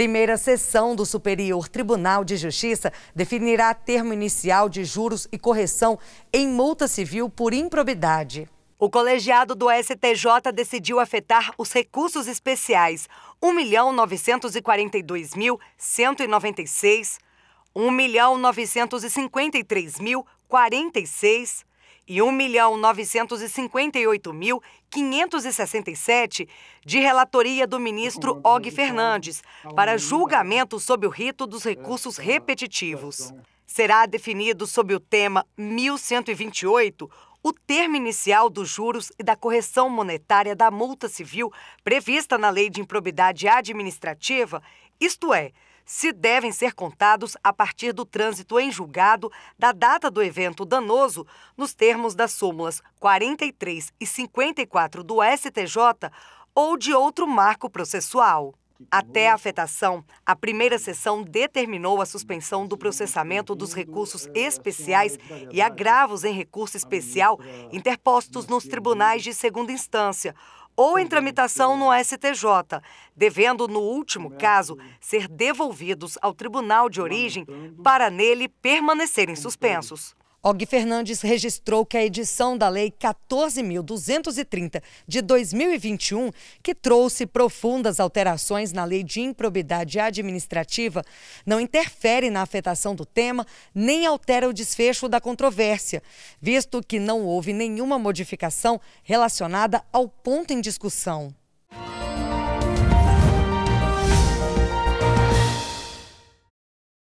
Primeira sessão do Superior Tribunal de Justiça definirá termo inicial de juros e correção em multa civil por improbidade. O colegiado do STJ decidiu afetar os recursos especiais 1.942.196, 1.953.046, e 1.958.567 de relatoria do ministro Og Fernandes para julgamento sob o rito dos recursos repetitivos. Será definido sob o tema 1128 o termo inicial dos juros e da correção monetária da multa civil prevista na Lei de Improbidade Administrativa, isto é, se devem ser contados a partir do trânsito em julgado da data do evento danoso, nos termos das súmulas 43 e 54 do STJ ou de outro marco processual. Até a afetação, a primeira sessão determinou a suspensão do processamento dos recursos é, assim, especiais é e é agravos em recurso especial interpostos nos tribunais de segunda instância ou em tramitação no STJ, devendo, no último caso, ser devolvidos ao tribunal de origem para nele permanecerem suspensos. Og Fernandes registrou que a edição da Lei 14.230 de 2021, que trouxe profundas alterações na Lei de Improbidade Administrativa, não interfere na afetação do tema nem altera o desfecho da controvérsia, visto que não houve nenhuma modificação relacionada ao ponto em discussão.